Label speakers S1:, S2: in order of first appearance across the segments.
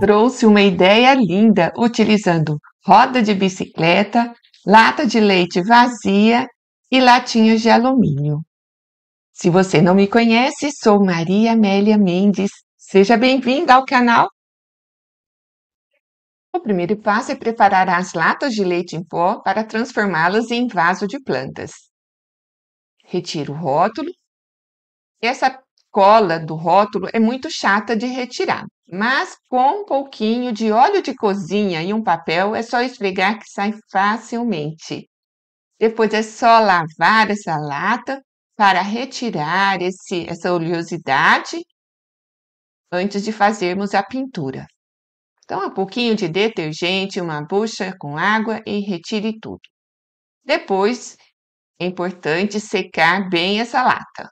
S1: trouxe uma ideia linda utilizando roda de bicicleta, lata de leite vazia e latinhas de alumínio. Se você não me conhece, sou Maria Amélia Mendes. Seja bem-vinda ao canal. O primeiro passo é preparar as latas de leite em pó para transformá-las em vaso de plantas. Retiro o rótulo. Essa cola do rótulo é muito chata de retirar. Mas com um pouquinho de óleo de cozinha e um papel é só esfregar que sai facilmente. Depois é só lavar essa lata para retirar esse, essa oleosidade antes de fazermos a pintura. Então, um pouquinho de detergente, uma bucha com água e retire tudo. Depois, é importante secar bem
S2: essa lata.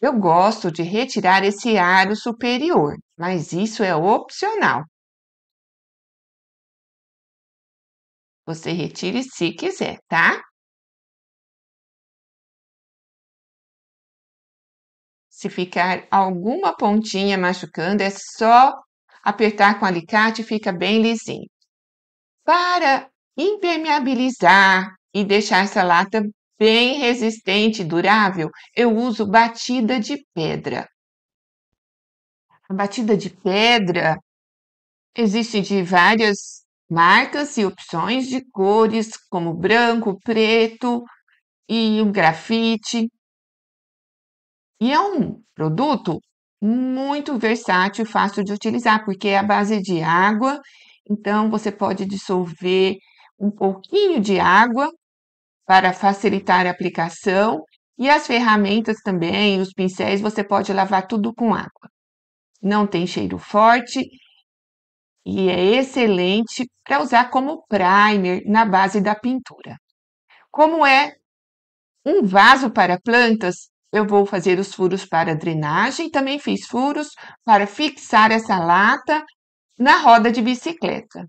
S2: Eu gosto de retirar esse aro superior, mas isso é opcional. Você retire se quiser, tá? Se ficar alguma pontinha machucando,
S1: é só apertar com alicate e fica bem lisinho. Para impermeabilizar e deixar essa lata bem resistente e durável, eu uso batida de pedra. A batida de pedra existe de várias marcas e opções de cores, como branco, preto e o grafite. E é um produto muito versátil e fácil de utilizar, porque é a base de água, então você pode dissolver um pouquinho de água para facilitar a aplicação e as ferramentas também, os pincéis, você pode lavar tudo com água. Não tem cheiro forte e é excelente para usar como primer na base da pintura. Como é um vaso para plantas, eu vou fazer os furos para drenagem, também fiz furos para fixar
S2: essa lata na roda de bicicleta.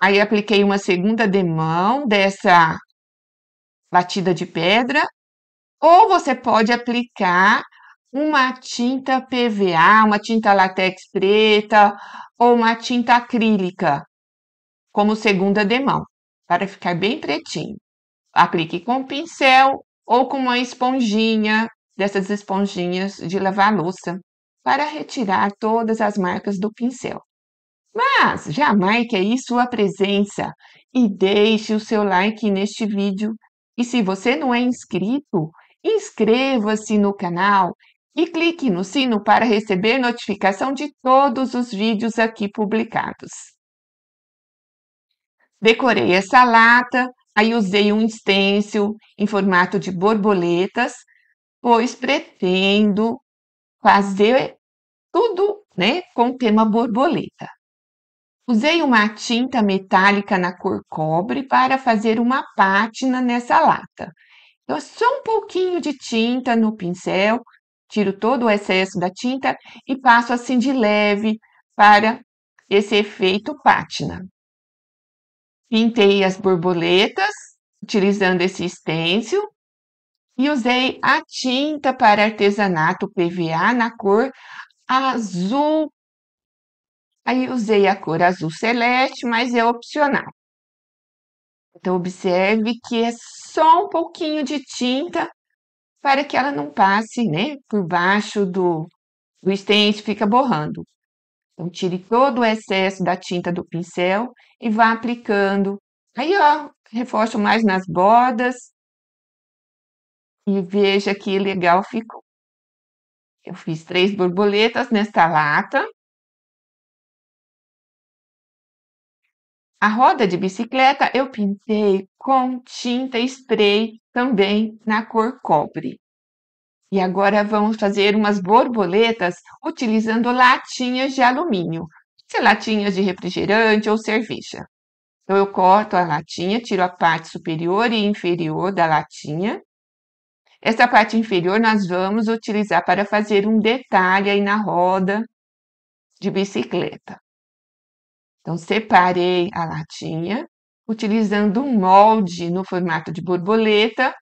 S2: Aí apliquei uma segunda demão dessa
S1: batida de pedra, ou você pode aplicar uma tinta PVA, uma tinta latex preta ou uma tinta acrílica como segunda demão, para ficar bem pretinho. Aplique com pincel ou com uma esponjinha, dessas esponjinhas de lavar louça, para retirar todas as marcas do pincel. Mas já marque é aí sua presença e deixe o seu like neste vídeo. E se você não é inscrito, inscreva-se no canal e clique no sino para receber notificação de todos os vídeos aqui publicados. Decorei essa lata, aí usei um stencil em formato de borboletas, pois pretendo fazer tudo né, com o tema borboleta. Usei uma tinta metálica na cor cobre para fazer uma pátina nessa lata. Eu só um pouquinho de tinta no pincel, tiro todo o excesso da tinta e passo assim de leve para esse efeito pátina. Pintei as borboletas utilizando esse stencil e usei a tinta para artesanato PVA na cor azul Aí usei a cor azul celeste, mas é opcional. Então, observe que é só um pouquinho de tinta para que ela não passe né, por baixo do, do estente, fica borrando. Então, tire todo o excesso da tinta do pincel e vá aplicando. Aí, ó, reforço mais nas bordas
S2: e veja que legal ficou. Eu fiz três borboletas nesta lata. A roda de bicicleta eu pintei com tinta spray
S1: também na cor cobre. E agora vamos fazer umas borboletas utilizando latinhas de alumínio, se latinhas de refrigerante ou cerveja. Então eu corto a latinha, tiro a parte superior e inferior da latinha. Essa parte inferior nós vamos utilizar para fazer um detalhe aí na roda de bicicleta. Então, separei a latinha, utilizando um molde no formato de borboleta,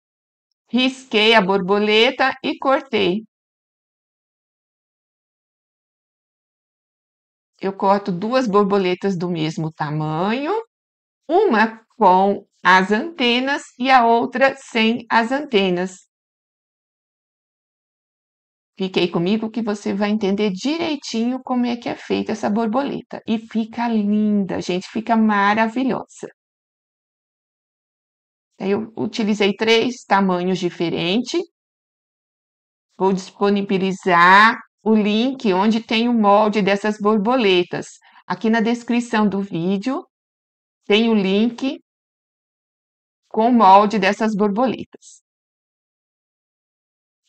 S2: risquei a borboleta e cortei. Eu corto duas borboletas do mesmo
S1: tamanho, uma com as antenas e a outra sem as antenas. Fiquei comigo que você vai entender direitinho como é que é feita essa borboleta. E fica linda, gente, fica maravilhosa. Eu utilizei três tamanhos diferentes. Vou disponibilizar o link onde tem o molde dessas borboletas. Aqui na descrição do
S2: vídeo tem o link com o molde dessas borboletas.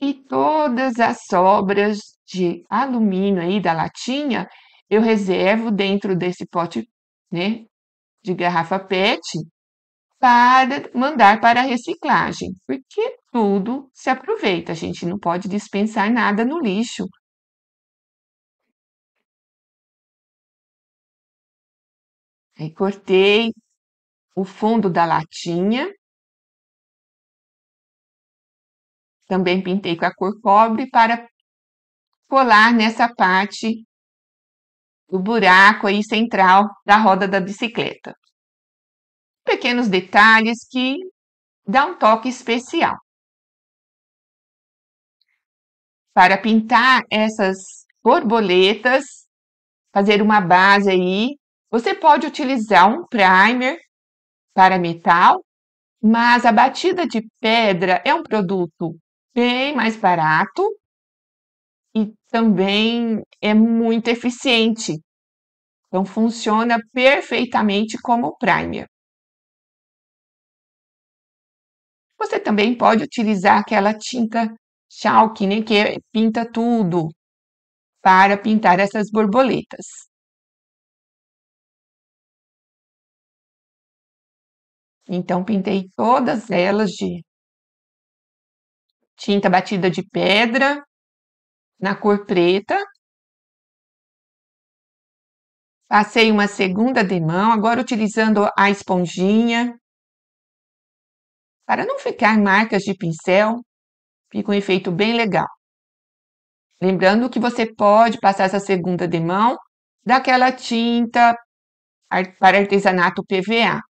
S2: E todas as sobras
S1: de alumínio aí da latinha, eu reservo dentro desse pote, né, de garrafa PET para mandar para a reciclagem,
S2: porque tudo se aproveita, a gente não pode dispensar nada no lixo. Aí cortei o fundo da latinha Também pintei com a cor cobre para colar nessa parte do buraco aí central da roda da bicicleta. Pequenos detalhes que dá um toque especial. Para pintar
S1: essas borboletas, fazer uma base aí, você pode utilizar um primer para metal, mas a batida de pedra é um produto bem mais barato e
S2: também é muito eficiente. Então funciona perfeitamente como primer. Você
S1: também pode utilizar aquela tinta chalk, né, que é, pinta tudo,
S2: para pintar essas borboletas. Então, pintei todas elas de tinta batida de pedra na cor preta. Passei uma segunda demão, agora utilizando a esponjinha. Para não ficar
S1: marcas de pincel, fica um efeito bem legal. Lembrando que
S2: você pode passar essa segunda demão daquela tinta para artesanato PVA.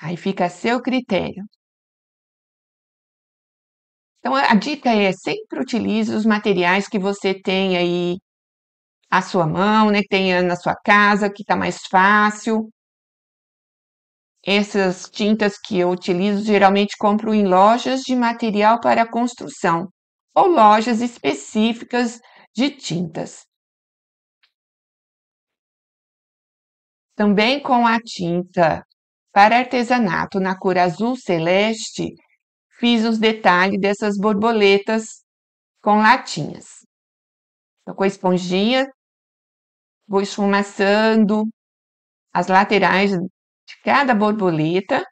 S2: Aí fica a seu critério. Então, a dica é
S1: sempre utilize os materiais que você tem aí à sua mão, né? Que tenha na sua casa, que está mais fácil. Essas tintas que eu utilizo, geralmente compro em lojas de material para construção
S2: ou lojas específicas de tintas. Também com a tinta para artesanato
S1: na cor azul celeste, fiz os detalhes dessas borboletas com latinhas. Então, com a esponjinha, vou
S2: esfumaçando as laterais de cada borboleta.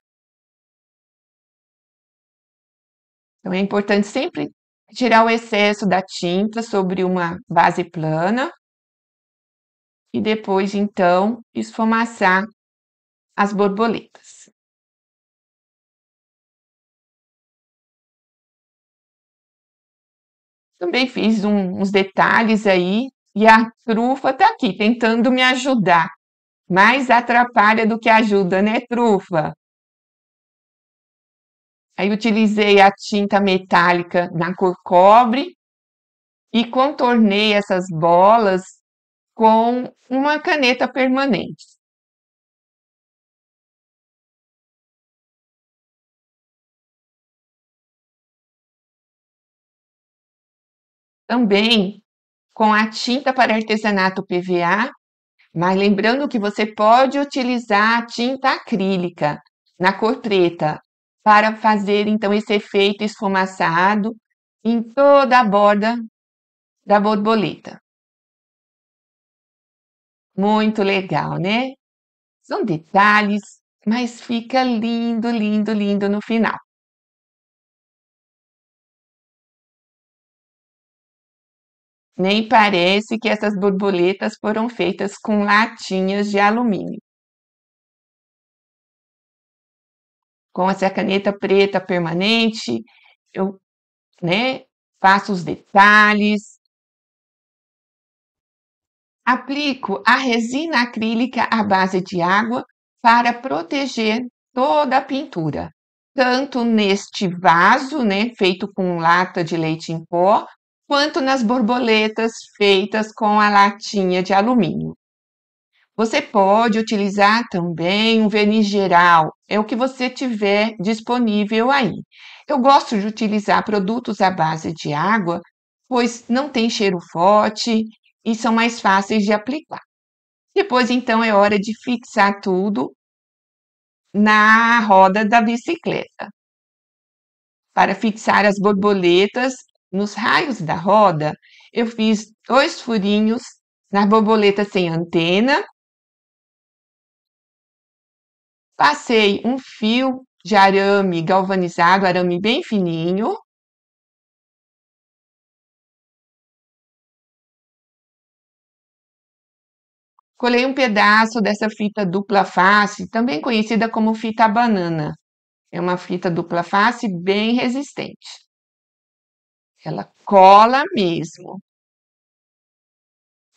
S2: Então, é importante sempre tirar o excesso da tinta sobre uma base plana e depois, então, esfumaçar as borboletas. Também fiz um, uns detalhes aí e a trufa está aqui
S1: tentando me ajudar. Mais atrapalha do que ajuda, né, trufa? Aí utilizei a tinta metálica na cor
S2: cobre e contornei essas bolas com uma caneta permanente. também com a tinta para artesanato PVA,
S1: mas lembrando que você pode utilizar a tinta acrílica na cor preta para fazer então esse efeito esfumaçado em
S2: toda a borda da borboleta. Muito legal, né? São detalhes, mas fica lindo, lindo, lindo no final. Nem parece que essas borboletas foram feitas com latinhas de alumínio. Com essa caneta preta permanente, eu né,
S1: faço os detalhes. Aplico a resina acrílica à base de água para proteger toda a pintura, tanto neste vaso, né, feito com lata de leite em pó, quanto nas borboletas feitas com a latinha de alumínio. Você pode utilizar também um verniz geral, é o que você tiver disponível aí. Eu gosto de utilizar produtos à base de água, pois não tem cheiro forte e são mais fáceis de aplicar. Depois, então, é hora de fixar tudo na roda da bicicleta. Para fixar as borboletas, nos raios da roda, eu fiz dois furinhos na borboleta sem
S2: antena, passei um fio de arame galvanizado, arame bem fininho, colei um pedaço dessa fita dupla face, também conhecida como fita banana.
S1: É uma fita dupla face bem resistente. Ela cola mesmo.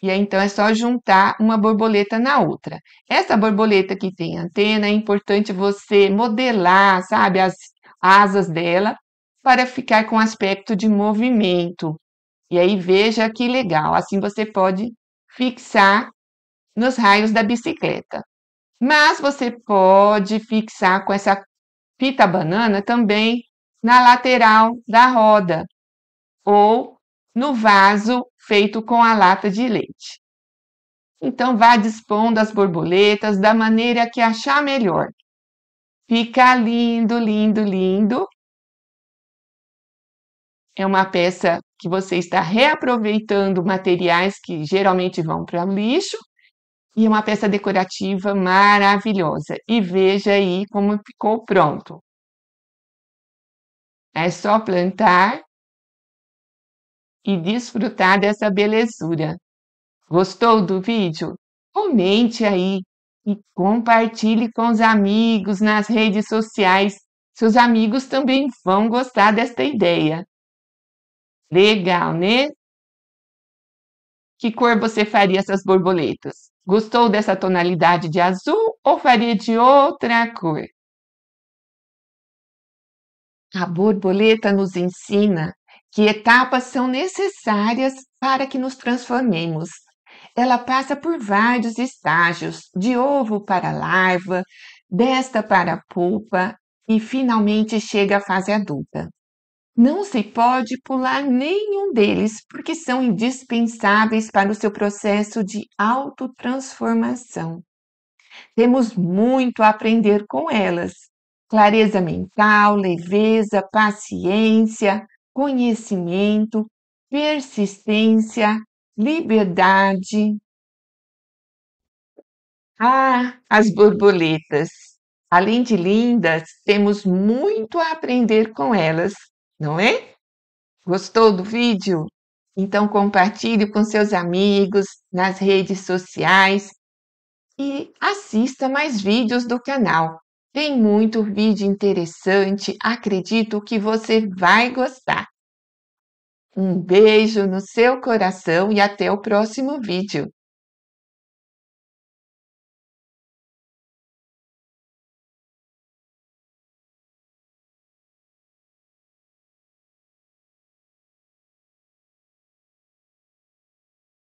S1: E aí, então, é só juntar uma borboleta na outra. Essa borboleta que tem antena, é importante você modelar, sabe, as asas dela para ficar com aspecto de movimento. E aí, veja que legal. Assim você pode fixar nos raios da bicicleta. Mas você pode fixar com essa fita banana também na lateral da roda, ou no vaso feito com a lata de leite. Então, vá dispondo as borboletas da maneira que achar melhor. Fica lindo, lindo, lindo. É uma peça que você está reaproveitando materiais que geralmente vão para o lixo. E é uma peça decorativa maravilhosa. E veja aí como ficou
S2: pronto. É só plantar e desfrutar dessa belezura. Gostou do vídeo?
S1: Comente aí e compartilhe com os amigos nas redes sociais. Seus amigos também vão gostar desta ideia. Legal, né? Que cor você faria essas borboletas? Gostou dessa tonalidade de azul ou faria de outra cor? A borboleta nos ensina que etapas são necessárias para que nos transformemos. Ela passa por vários estágios, de ovo para larva, desta para polpa e finalmente chega à fase adulta. Não se pode pular nenhum deles, porque são indispensáveis para o seu processo de autotransformação. Temos muito a aprender com elas: clareza mental, leveza, paciência, conhecimento, persistência, liberdade. Ah, as borboletas! Além de lindas, temos muito a aprender com elas, não é? Gostou do vídeo? Então compartilhe com seus amigos nas redes sociais e assista mais vídeos do canal. Tem muito vídeo interessante, acredito que você vai gostar.
S2: Um beijo no seu coração e até o próximo vídeo!